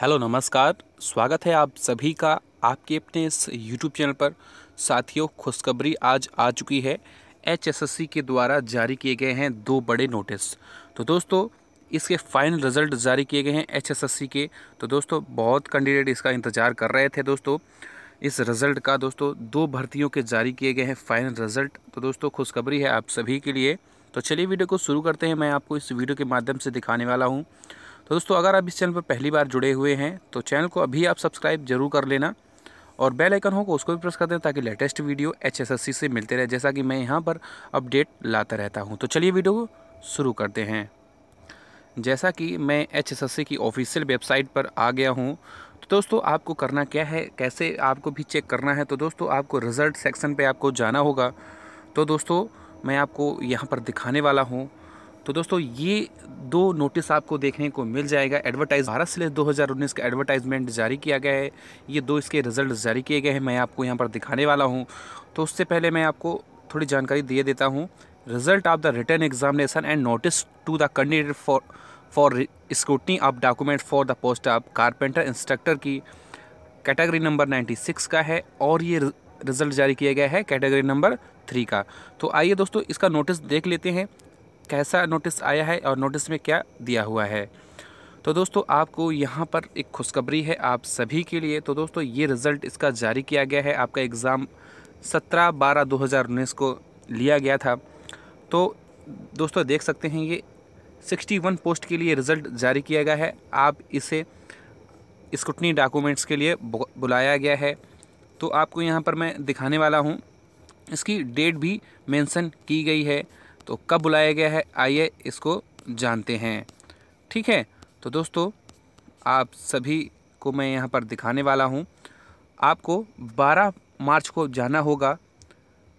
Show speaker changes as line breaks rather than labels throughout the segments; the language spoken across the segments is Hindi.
हेलो नमस्कार स्वागत है आप सभी का आपके अपने इस यूट्यूब चैनल पर साथियों खुशखबरी आज आ चुकी है एचएसएससी के द्वारा जारी किए गए हैं दो बड़े नोटिस तो दोस्तों इसके फाइनल रिजल्ट जारी किए गए हैं एचएसएससी के तो दोस्तों बहुत कैंडिडेट इसका इंतज़ार कर रहे थे दोस्तों इस रिज़ल्ट का दोस्तों दो भर्तियों के जारी किए गए हैं फाइनल रिज़ल्ट तो दोस्तों खुशखबरी है आप सभी के लिए तो चलिए वीडियो को शुरू करते हैं मैं आपको इस वीडियो के माध्यम से दिखाने वाला हूँ तो दोस्तों अगर आप इस चैनल पर पहली बार जुड़े हुए हैं तो चैनल को अभी आप सब्सक्राइब जरूर कर लेना और बेल आइकन होगा उसको भी प्रेस कर देना ताकि लेटेस्ट वीडियो एच से मिलते रहे जैसा कि मैं यहाँ पर अपडेट लाता रहता हूँ तो चलिए वीडियो को शुरू करते हैं जैसा कि मैं एच की ऑफिशियल वेबसाइट पर आ गया हूँ तो दोस्तों आपको करना क्या है कैसे आपको भी चेक करना है तो दोस्तों आपको रिज़ल्ट सेक्शन पर आपको जाना होगा तो दोस्तों मैं आपको यहाँ पर दिखाने वाला हूँ तो दोस्तों ये दो नोटिस आपको देखने को मिल जाएगा एडवर्टाइज भारत हज़ार 2019 का एडवर्टाइजमेंट जारी किया गया है ये दो इसके रिजल्ट जारी किए गए हैं मैं आपको यहाँ पर दिखाने वाला हूँ तो उससे पहले मैं आपको थोड़ी जानकारी दे देता हूँ result of the return examination and notice to the candidate for for scrutiny of document for the post of carpenter instructor की कैटेगरी नंबर 96 का है और ये रिजल्ट जारी किया गया है कैटेगरी नंबर थ्री का तो आइए दोस्तों इसका नोटिस देख लेते हैं कैसा नोटिस आया है और नोटिस में क्या दिया हुआ है तो दोस्तों आपको यहाँ पर एक खुशखबरी है आप सभी के लिए तो दोस्तों ये रिज़ल्ट इसका जारी किया गया है आपका एग्ज़ाम सत्रह बारह दो हज़ार उन्नीस को लिया गया था तो दोस्तों देख सकते हैं ये सिक्सटी वन पोस्ट के लिए रिज़ल्ट जारी किया गया है आप इसे स्कूटनी डॉक्यूमेंट्स के लिए बुलाया गया है तो आपको यहाँ पर मैं दिखाने वाला हूँ इसकी डेट भी मेंशन की गई है तो कब बुलाया गया है आइए इसको जानते हैं ठीक है तो दोस्तों आप सभी को मैं यहाँ पर दिखाने वाला हूँ आपको 12 मार्च को जाना होगा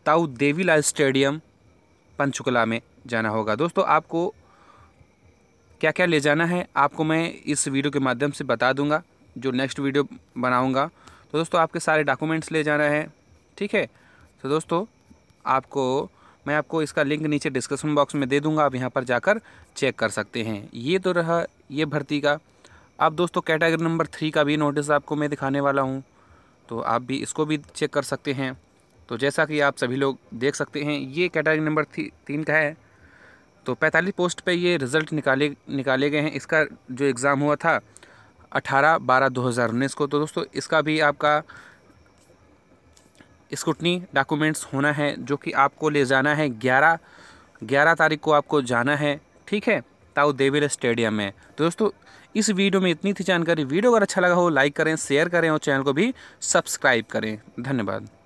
ताऊ देवीलाल स्टेडियम पंचकुला में जाना होगा दोस्तों आपको क्या क्या ले जाना है आपको मैं इस वीडियो के माध्यम से बता दूंगा जो नेक्स्ट वीडियो बनाऊंगा तो दोस्तों आपके सारे डॉक्यूमेंट्स ले जाना है ठीक है तो दोस्तों आपको मैं आपको इसका लिंक नीचे डिस्क्रिप्शन बॉक्स में दे दूंगा आप यहाँ पर जाकर चेक कर सकते हैं ये तो रहा ये भर्ती का अब दोस्तों कैटेगरी नंबर थ्री का भी नोटिस आपको मैं दिखाने वाला हूँ तो आप भी इसको भी चेक कर सकते हैं तो जैसा कि आप सभी लोग देख सकते हैं ये कैटेगरी नंबर थी तीन का है तो पैंतालीस पोस्ट पे ये रिज़ल्ट निकाले निकाले गए हैं इसका जो एग्ज़ाम हुआ था अठारह बारह दो हज़ार उन्नीस को तो दोस्तों इसका भी आपका स्कूटनी डॉक्यूमेंट्स होना है जो कि आपको ले जाना है ग्यारह ग्यारह तारीख को आपको जाना है ठीक है ताऊ देवेल स्टेडियम में तो दोस्तों इस वीडियो में इतनी थी जानकारी वीडियो अगर अच्छा लगा हो लाइक करें शेयर करें और चैनल को भी सब्सक्राइब करें धन्यवाद